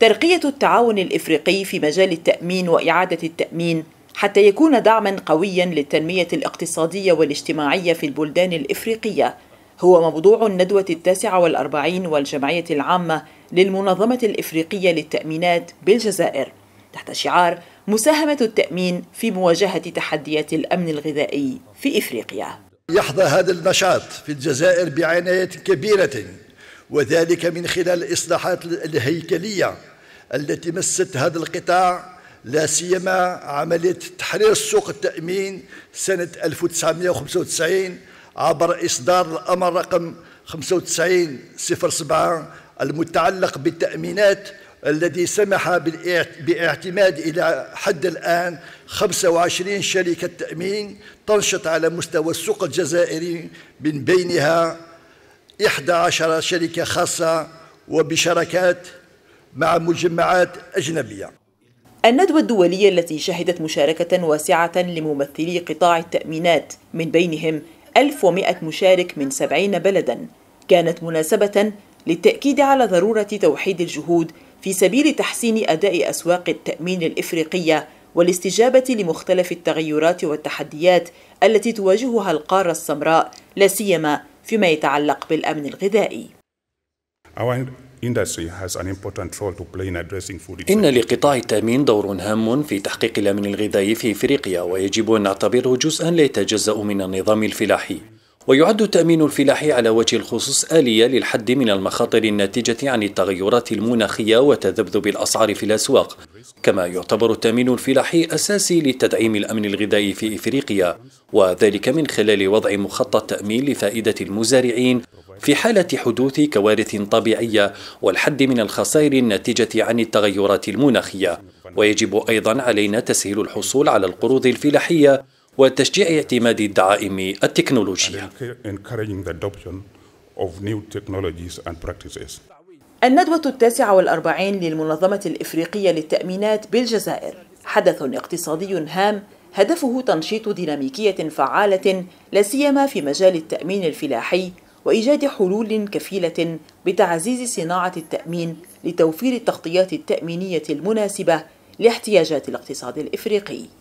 ترقية التعاون الإفريقي في مجال التأمين وإعادة التأمين حتى يكون دعما قويا للتنمية الاقتصادية والاجتماعية في البلدان الإفريقية هو موضوع الندوة التاسعة والأربعين والجمعية العامة للمنظمة الإفريقية للتأمينات بالجزائر تحت شعار مساهمة التأمين في مواجهة تحديات الأمن الغذائي في إفريقيا يحظى هذا النشاط في الجزائر بعناية كبيرة وذلك من خلال الإصلاحات الهيكلية التي مست هذا القطاع لا سيما عملية تحرير سوق التأمين سنة 1995 عبر إصدار الأمر رقم 9507 المتعلق بالتأمينات الذي سمح باعتماد إلى حد الآن 25 شركة تأمين تنشط على مستوى السوق الجزائري من بينها إحدى عشر شركة خاصة وبشراكات مع مجمعات أجنبية الندوة الدولية التي شهدت مشاركة واسعة لممثلي قطاع التأمينات من بينهم 1100 مشارك من 70 بلداً كانت مناسبة للتأكيد على ضرورة توحيد الجهود في سبيل تحسين أداء أسواق التأمين الإفريقية والاستجابة لمختلف التغيرات والتحديات التي تواجهها القارة السمراء لا سيما فيما يتعلق بالأمن الغذائي إن لقطاع التأمين دور هام في تحقيق الأمن الغذائي في إفريقيا ويجب أن نعتبره جزءا لا يتجزأ من النظام الفلاحي ويعد التأمين الفلاحي على وجه الخصوص آلية للحد من المخاطر الناتجة عن التغيرات المناخية وتذبذب الأسعار في الأسواق كما يعتبر التأمين الفلاحي أساسي لتدعيم الأمن الغذائي في إفريقيا وذلك من خلال وضع مخطط تأمين لفائدة المزارعين في حالة حدوث كوارث طبيعية والحد من الخسائر الناتجة عن التغيرات المناخية ويجب أيضا علينا تسهيل الحصول على القروض الفلاحية وتشجيع اعتماد الدعائم التكنولوجية الندوة التاسعة والأربعين للمنظمة الإفريقية للتأمينات بالجزائر حدث اقتصادي هام هدفه تنشيط ديناميكية فعالة لا سيما في مجال التأمين الفلاحي وإيجاد حلول كفيلة بتعزيز صناعة التأمين لتوفير التغطيات التأمينية المناسبة لاحتياجات الاقتصاد الإفريقي